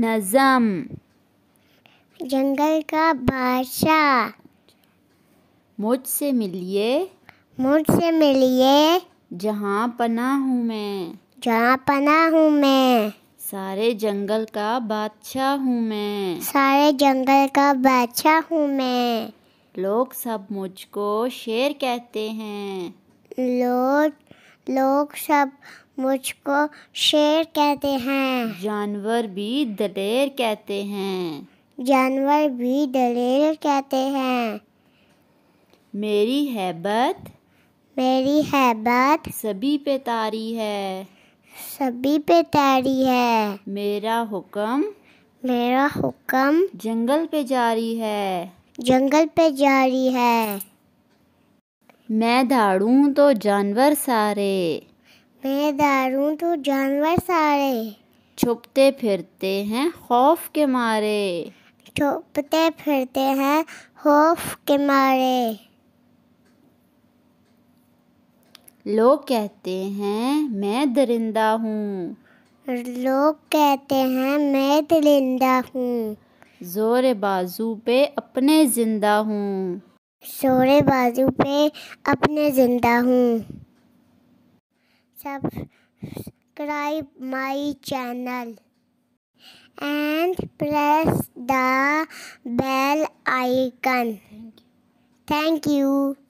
नज़म जंगल का बादशाह मुझसे मिलिए मुझसे मिलिए जहाँ पना हूँ मैं जहाँ पना हूँ मैं सारे जंगल का बादशाह हूँ मैं सारे जंगल का बादशाह हूँ मैं लोग सब मुझको शेर कहते हैं लोग लोग सब मुझको शेर कहते हैं जानवर भी दलेर कहते हैं जानवर भी दलेर कहते हैं मेरी हैबत मेरी हैबत सभी पे तारी है सभी पे तारी है मेरा हुक्म मेरा हुक्म जंगल पे जारी है जंगल पे जारी है मैं धाड़ूँ तो जानवर सारे मैं दारू तो जानवर सारे छुपते फिरते हैं खौफ के मारे छुपते फिरते हैं खौफ के मारे लोग कहते हैं मैं दरिंदा हूँ लोग कहते हैं मैं दरिंदा हूँ जोर बाजू पे अपने जिंदा हूँ जोर बाजू पे अपने जिंदा हूँ subscribe my channel and press the bell icon. Thank you. Thank you.